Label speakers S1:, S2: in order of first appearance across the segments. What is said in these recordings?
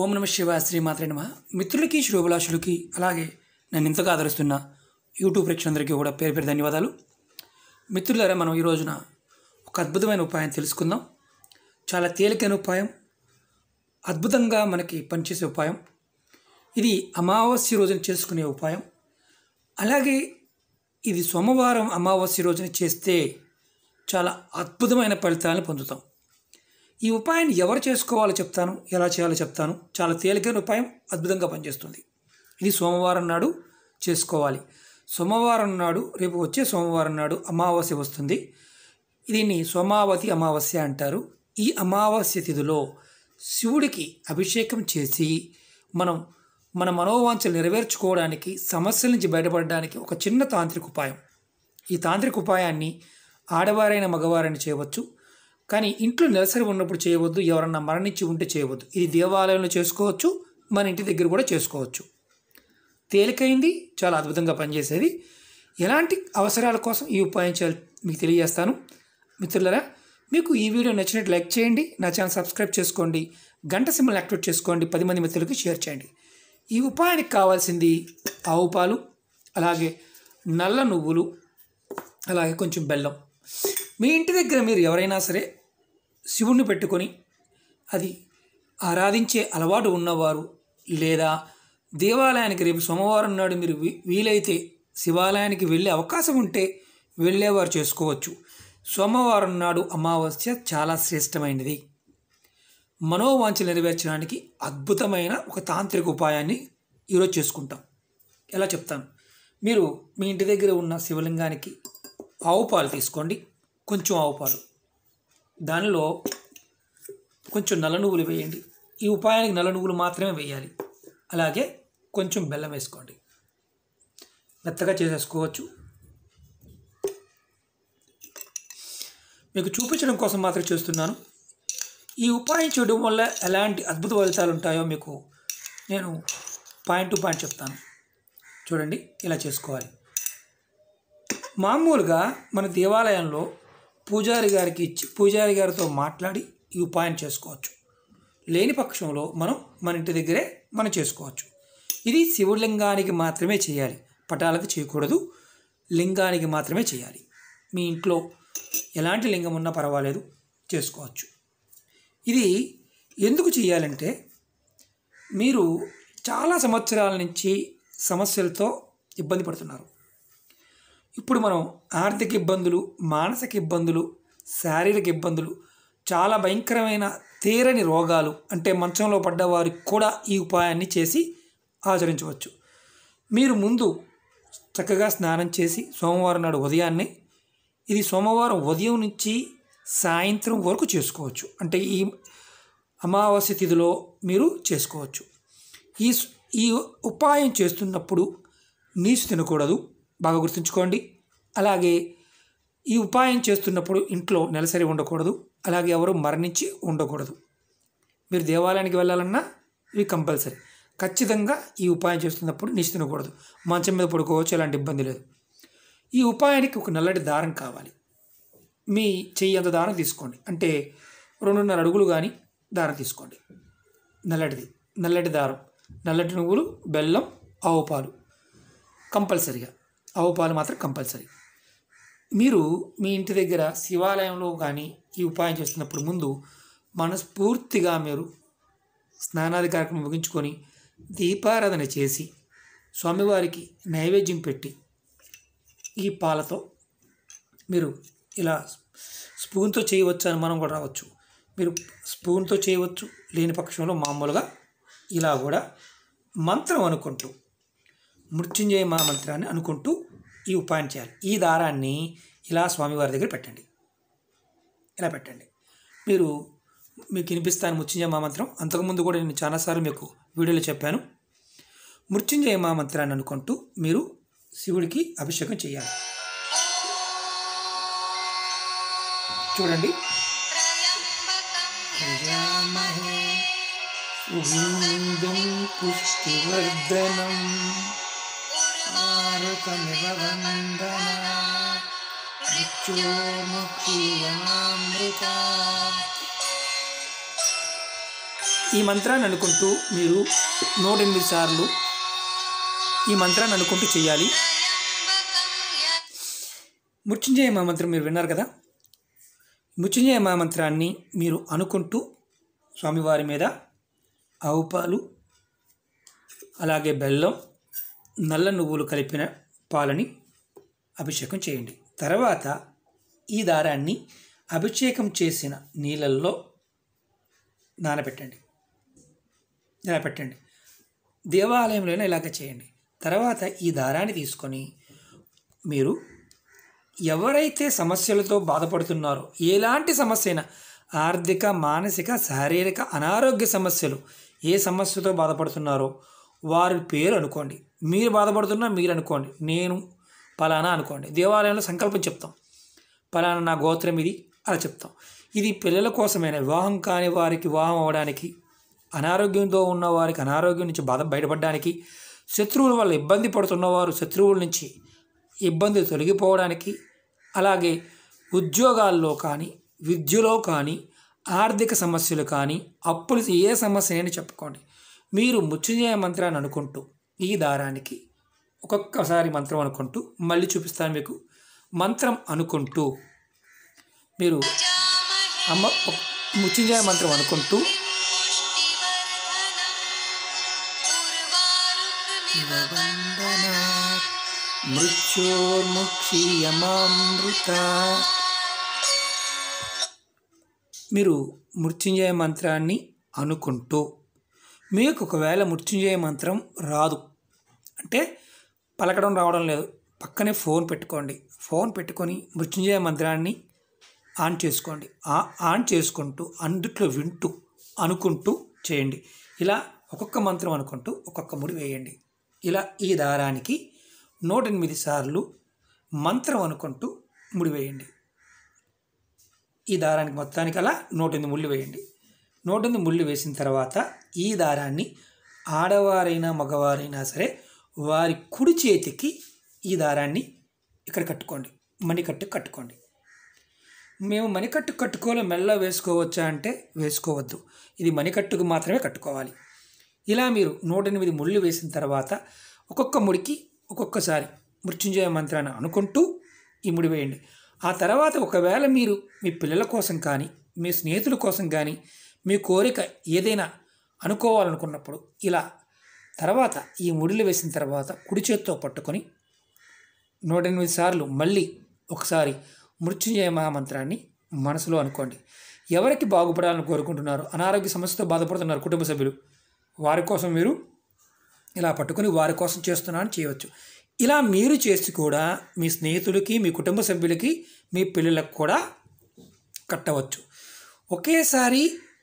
S1: ఓం నమ శివ శ్రీమాత్రే నమ మిత్రులకి శ్రోభిలాషులకి అలాగే నన్ను ఇంతగా ఆదరిస్తున్న యూట్యూబ్ ప్రేక్షకులందరికీ కూడా పేరు పేరు ధన్యవాదాలు మిత్రులారా మనం ఈ రోజున ఒక అద్భుతమైన ఉపాయం తెలుసుకుందాం చాలా తేలికైన ఉపాయం అద్భుతంగా మనకి పనిచేసే ఉపాయం ఇది అమావాస్య రోజున చేసుకునే ఉపాయం అలాగే ఇది సోమవారం అమావాస్య రోజున చేస్తే చాలా అద్భుతమైన ఫలితాలను పొందుతాం ఈ ఉపాయాన్ని ఎవరు చేసుకోవాలో చెప్తాను ఎలా చేయాలో చెప్తాను చాలా తేలికైన ఉపాయం అద్భుతంగా పనిచేస్తుంది ఇది సోమవారం నాడు చేసుకోవాలి సోమవారం నాడు రేపు వచ్చే సోమవారం నాడు అమావాస్య వస్తుంది దీన్ని సోమావతి అమావాస్య అంటారు ఈ అమావాస్య తిథిలో శివుడికి అభిషేకం చేసి మనం మన మనోవాంఛలు నెరవేర్చుకోవడానికి సమస్యల నుంచి బయటపడడానికి ఒక చిన్న తాంత్రిక ఉపాయం ఈ తాంత్రిక ఉపాయాన్ని ఆడవారైన మగవారైన చేయవచ్చు కానీ ఇంట్లో నెలసరి ఉన్నప్పుడు చేయవద్దు ఎవరన్నా మరణించి ఉంటే చేయవద్దు ఇది దేవాలయంలో చేసుకోవచ్చు మన ఇంటి దగ్గర కూడా చేసుకోవచ్చు తేలికైంది చాలా అద్భుతంగా పనిచేసేది ఎలాంటి అవసరాల కోసం ఈ ఉపాయం చేయాలి మీకు తెలియజేస్తాను మిత్రులరా మీకు ఈ వీడియో నచ్చినట్టు లైక్ చేయండి నా ఛానల్ సబ్స్క్రైబ్ చేసుకోండి గంట సింబల్ యాక్టివేట్ చేసుకోండి పది మంది మిత్రులకి షేర్ చేయండి ఈ ఉపాయానికి కావాల్సింది ఆవు పాలు అలాగే నల్ల నువ్వులు అలాగే కొంచెం బెల్లం మీ ఇంటి దగ్గర మీరు ఎవరైనా సరే శివుణ్ణి పెట్టుకొని అది ఆరాధించే అలవాటు ఉన్నవారు లేదా దేవాలయానికి రేపు సోమవారం నాడు మీరు వీలైతే శివాలయానికి వెళ్ళే అవకాశం ఉంటే వెళ్ళేవారు చేసుకోవచ్చు సోమవారం నాడు అమావాస్య చాలా శ్రేష్టమైనది మనోవాంఛ నెరవేర్చడానికి అద్భుతమైన ఒక తాంత్రిక ఉపాయాన్ని ఈరోజు చేసుకుంటాం ఎలా చెప్తాను మీరు మీ ఇంటి దగ్గర ఉన్న శివలింగానికి ఆవు పాలు తీసుకోండి కొంచెం ఆవు పాలు దానిలో కొంచెం నల్ల నువ్వులు వేయండి ఈ ఉపాయానికి నల్ల నువ్వులు మాత్రమే వేయాలి అలాగే కొంచెం బెల్లం వేసుకోండి మెత్తగా చేసేసుకోవచ్చు మీకు చూపించడం కోసం మాత్రం చేస్తున్నాను ఈ ఉపాయం చేయడం వల్ల ఎలాంటి అద్భుత ఫలితాలు ఉంటాయో మీకు నేను పాయింట్ టు పాయింట్ చెప్తాను చూడండి ఇలా చేసుకోవాలి మామూలుగా మన దేవాలయంలో పూజారి గారికి ఇచ్చి పూజారి గారితో మాట్లాడి ఈ ఉపాయం చేసుకోవచ్చు లేని పక్షంలో మనం మన ఇంటి దగ్గరే మనం చేసుకోవచ్చు ఇది శివలింగానికి మాత్రమే చేయాలి పటాలకు చేయకూడదు లింగానికి మాత్రమే చేయాలి మీ ఇంట్లో ఎలాంటి లింగం ఉన్నా పర్వాలేదు చేసుకోవచ్చు ఇది ఎందుకు చేయాలంటే మీరు చాలా సంవత్సరాల నుంచి సమస్యలతో ఇబ్బంది పడుతున్నారు ఇప్పుడు మనం ఆర్థిక ఇబ్బందులు మానసిక ఇబ్బందులు శారీరక ఇబ్బందులు చాలా భయంకరమైన తీరని రోగాలు అంటే మంచంలో పడ్డవారికి కూడా ఈ ఉపాయాన్ని చేసి ఆచరించవచ్చు మీరు ముందు చక్కగా స్నానం చేసి సోమవారం నాడు ఉదయాన్నే ఇది సోమవారం ఉదయం నుంచి సాయంత్రం వరకు చేసుకోవచ్చు అంటే ఈ అమావాస్య తిథిలో మీరు చేసుకోవచ్చు ఈ ఈ ఉపాయం చేస్తున్నప్పుడు నీచు తినకూడదు బాగా గుర్తుంచుకోండి అలాగే ఈ ఉపాయం చేస్తున్నప్పుడు ఇంట్లో నెలసరి ఉండకూడదు అలాగే ఎవరు మరణించి ఉండకూడదు మీరు దేవాలయానికి వెళ్ళాలన్నా ఇవి కంపల్సరీ ఖచ్చితంగా ఈ ఉపాయం చేస్తున్నప్పుడు నిచ్చి తినకూడదు మంచం మీద పడుకోవచ్చు ఎలాంటి ఇబ్బంది లేదు ఈ ఉపాయానికి ఒక నల్లటి దారం కావాలి మీ చెయ్యి అంత దారం తీసుకోండి అంటే రెండున్నర అడుగులు కానీ దారం తీసుకోండి నల్లటిది నల్లటి దారం నల్లటి నువ్వులు బెల్లం ఆవు పాలు కంపల్సరిగా ఆవు పాలు మాత్రం కంపల్సరీ మీరు మీ ఇంటి దగ్గర శివాలయంలో కానీ ఈ ఉపాయం చేస్తున్నప్పుడు ముందు మనస్ఫూర్తిగా మీరు స్నానాది కార్యక్రమం ముగించుకొని దీపారాధన చేసి స్వామివారికి నైవేద్యం పెట్టి ఈ పాలతో మీరు ఇలా స్పూన్తో చేయవచ్చు అని మనం కూడా రావచ్చు మీరు స్పూన్తో చేయవచ్చు లేని పక్షంలో మామూలుగా ఇలా కూడా మంత్రం అనుకుంటూ మృత్యుంజయ మంత్రాన్ని అనుకుంటూ ఈ ఉపాయం చేయాలి ఈ దారాన్ని ఇలా స్వామివారి దగ్గర పెట్టండి ఇలా పెట్టండి మీరు మీకు వినిపిస్తాను మృత్యుంజయ మంత్రం అంతకుముందు కూడా నేను చాలాసార్లు మీకు వీడియోలో చెప్పాను మృత్యుంజయ మంత్రాన్ని అనుకుంటూ మీరు శివుడికి అభిషేకం చేయాలి చూడండి పుష్టివర్ధనం ఈ మంత్రాన్ని అనుకుంటూ మీరు నూటెనిమిది సార్లు ఈ మంత్రాన్ని అనుకుంటూ చేయాలి మృత్యుంజయ మహామంత్రం మీరు విన్నారు కదా మృత్యుంజయ మహామంత్రాన్ని మీరు అనుకుంటూ స్వామివారి మీద ఆవుపాలు అలాగే బెల్లం నల్ల నువ్వులు కలిపిన పాలని అభిషేకం చేయండి తర్వాత ఈ దారాన్ని అభిషేకం చేసిన నీళ్ళల్లో నానబెట్టండి ఇలా దేవాలయంలోనే ఇలాగ చేయండి తర్వాత ఈ దారాన్ని తీసుకొని మీరు ఎవరైతే సమస్యలతో బాధపడుతున్నారో ఎలాంటి సమస్య అయినా ఆర్థిక మానసిక శారీరక అనారోగ్య సమస్యలు ఏ సమస్యతో బాధపడుతున్నారో వారి పేరు అనుకోండి మీరు బాధపడుతున్నా మీరు అనుకోండి నేను పలానా అనుకోండి దేవాలయంలో సంకల్పం చెప్తాం పలానా నా గోత్రం ఇది అలా చెప్తాం ఇది పిల్లల కోసమైన వివాహం కాని వారికి వివాహం అవ్వడానికి అనారోగ్యంతో ఉన్న వారికి అనారోగ్యం నుంచి బాధ బయటపడడానికి శత్రువుల వల్ల ఇబ్బంది పడుతున్నవారు శత్రువుల నుంచి ఇబ్బంది తొలగిపోవడానికి అలాగే ఉద్యోగాల్లో కానీ విద్యలో కానీ ఆర్థిక సమస్యలు కానీ అప్పులు ఏ సమస్య అని చెప్పుకోండి మీరు మృత్యుంజయ మంత్రాన్ని అనుకుంటూ ఈ దారానికి ఒక్కొక్కసారి మంత్రం అనుకుంటూ మళ్ళీ చూపిస్తాను మీకు మంత్రం అనుకుంటూ మీరు అమ్మ ముచ్చింజాయ మంత్రం అనుకుంటూ మృత్యోర్ముక్షీయమామృత మీరు మృత్యుంజయ మంత్రాన్ని అనుకుంటూ మీకు ఒకవేళ మృత్యుంజయ మంత్రం రాదు అంటే పలకడం రావడం లేదు పక్కనే ఫోన్ పెట్టుకోండి ఫోన్ పెట్టుకొని మృత్యుంజయ మంత్రాన్ని ఆన్ చేసుకోండి ఆన్ చేసుకుంటూ అందుట్లో వింటూ అనుకుంటూ చేయండి ఇలా ఒక్కొక్క మంత్రం అనుకుంటూ ఒక్కొక్క ముడి వేయండి ఇలా ఈ దారానికి నూట ఎనిమిది సార్లు మంత్రం అనుకుంటూ ముడి వేయండి ఈ దారానికి మొత్తానికి అలా నూట ఎనిమిది ముళ్ళు వేయండి నోటిని ముళ్ళు వేసిన తర్వాత ఈ దారాన్ని ఆడవారైనా మగవారైనా సరే వారి కుడి చేతికి ఈ దారాన్ని ఇక్కడ కట్టుకోండి మణికట్టు కట్టుకోండి మేము మణికట్టు కట్టుకోవాలి మెల్ల వేసుకోవచ్చా అంటే వేసుకోవద్దు ఇది మణికట్టుకు మాత్రమే కట్టుకోవాలి ఇలా మీరు నూటెనిమిది ముళ్ళు వేసిన తర్వాత ఒక్కొక్క ముడికి ఒక్కొక్కసారి మృత్యుంజయ మంత్రాన్ని అనుకుంటూ ఈ ముడి వేయండి ఆ తర్వాత ఒకవేళ మీరు మీ పిల్లల కోసం కానీ మీ స్నేహితుల కోసం కానీ మీ కోరిక ఏదైనా అనుకోవాలనుకున్నప్పుడు ఇలా తర్వాత ఈ ముడిలు వేసిన తర్వాత కుడి చేత్తో పట్టుకొని నూట ఎనిమిది సార్లు మళ్ళీ ఒకసారి మృత్యుంజయ మహామంత్రాన్ని మనసులో అనుకోండి ఎవరికి బాగుపడాలని కోరుకుంటున్నారు అనారోగ్య సమస్యతో బాధపడుతున్నారు కుటుంబ సభ్యులు వారి కోసం మీరు ఇలా పట్టుకొని వారి కోసం చేస్తున్నాను చేయవచ్చు ఇలా మీరు చేసి కూడా మీ స్నేహితులకి మీ కుటుంబ సభ్యులకి మీ పిల్లలకు కూడా కట్టవచ్చు ఒకేసారి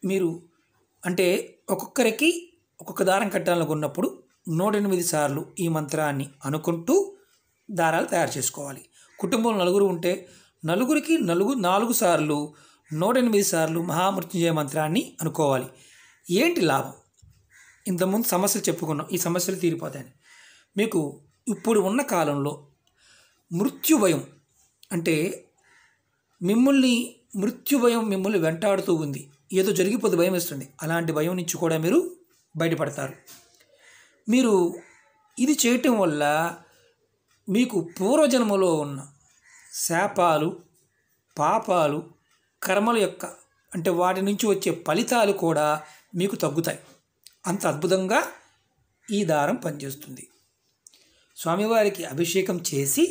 S1: మీరు అంటే ఒక్కొక్కరికి ఒక్కొక్క దారం కట్టాలనుకున్నప్పుడు నూటెనిమిది సార్లు ఈ మంత్రాన్ని అనుకుంటూ దారాలు తయారు చేసుకోవాలి కుటుంబంలో నలుగురు ఉంటే నలుగురికి నలుగు నాలుగు సార్లు నూటెనిమిది సార్లు మహామృత్యుంజయ మంత్రాన్ని అనుకోవాలి ఏంటి లాభం ఇంతకుముందు సమస్యలు చెప్పుకున్నాం ఈ సమస్యలు తీరిపోతాయని మీకు ఇప్పుడు ఉన్న కాలంలో మృత్యు భయం అంటే మిమ్మల్ని మృత్యు భయం మిమ్మల్ని వెంటాడుతూ ఉంది ఏదో జరిగిపోతే భయం వేస్తుంది అలాంటి భయం నుంచి కూడా మీరు బయటపడతారు మీరు ఇది చేయటం వల్ల మీకు పూర్వజన్మలో ఉన్న శాపాలు పాపాలు కర్మల యొక్క అంటే వాటి నుంచి వచ్చే ఫలితాలు కూడా మీకు తగ్గుతాయి అంత అద్భుతంగా ఈ దారం పనిచేస్తుంది స్వామివారికి అభిషేకం చేసి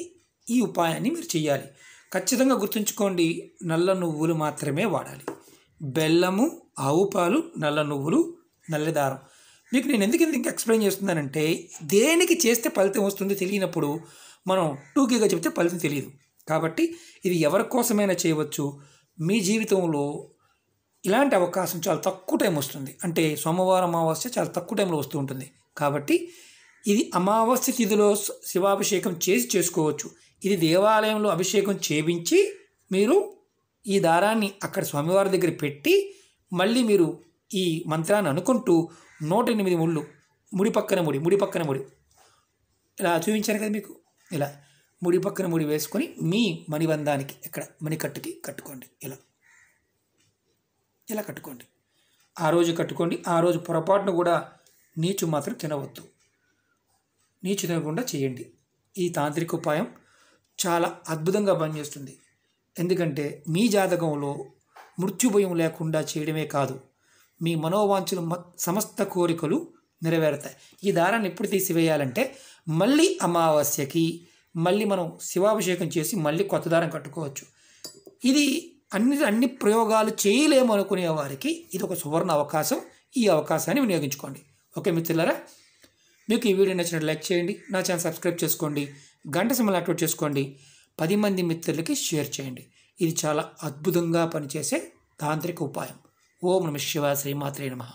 S1: ఈ ఉపాయాన్ని మీరు చేయాలి ఖచ్చితంగా గుర్తుంచుకోండి నల్ల నువ్వులు మాత్రమే వాడాలి బెల్లము ఆవు పాలు నల్ల నువ్వులు నల్లదారం మీకు నేను ఎందుకు ఇంత ఎక్స్ప్లెయిన్ చేస్తున్నానంటే దేనికి చేస్తే ఫలితం వస్తుందో తెలియనప్పుడు మనం టూకీగా చెప్తే ఫలితం తెలియదు కాబట్టి ఇది ఎవరి కోసమైనా చేయవచ్చు మీ జీవితంలో ఇలాంటి అవకాశం చాలా తక్కువ టైం వస్తుంది అంటే సోమవారం అమావాస్య చాలా తక్కువ టైంలో వస్తూ ఉంటుంది కాబట్టి ఇది అమావాస్య తిథిలో శివాభిషేకం చేసి చేసుకోవచ్చు ఇది దేవాలయంలో అభిషేకం చేయించి మీరు ఈ దారాన్ని అక్కడ స్వామివారి దగ్గర పెట్టి మళ్ళీ మీరు ఈ మంత్రాన్ని అనుకుంటూ నూట ఎనిమిది ముళ్ళు ముడి పక్కన ముడి ముడి పక్కన ముడి ఇలా చూపించాను కదా మీకు ఇలా ముడి పక్కన ముడి వేసుకొని మీ మణిబంధానికి ఇక్కడ మణికట్టుకి కట్టుకోండి ఇలా ఇలా కట్టుకోండి ఆ రోజు కట్టుకోండి ఆ రోజు పొరపాటును కూడా నీచు మాత్రం తినవద్దు నీచు తినకుండా చేయండి ఈ తాంత్రిక ఉపాయం చాలా అద్భుతంగా పనిచేస్తుంది ఎందుకంటే మీ జాతకంలో మృత్యుభయం లేకుండా చేయడమే కాదు మీ మనోవాంఛలు సమస్త కోరికలు నెరవేరుతాయి ఈ దారాన్ని ఎప్పుడు తీసివేయాలంటే మళ్ళీ అమావాస్యకి మళ్ళీ మనం శివాభిషేకం చేసి మళ్ళీ కొత్త దారం కట్టుకోవచ్చు ఇది అన్ని అన్ని ప్రయోగాలు చేయలేము అనుకునే వారికి ఇది ఒక సువర్ణ అవకాశం ఈ అవకాశాన్ని వినియోగించుకోండి ఓకే మిత్రులారా మీకు ఈ వీడియో నచ్చినట్టు లైక్ చేయండి నా ఛానల్ సబ్స్క్రైబ్ చేసుకోండి గంట సమయం యాక్టివేట్ చేసుకోండి పది మంది మిత్రులకి షేర్ చేయండి ఇది చాలా అద్భుతంగా పనిచేసే తాంత్రిక ఉపాయం ఓం నమ శివ శ్రీమాత్రే నమ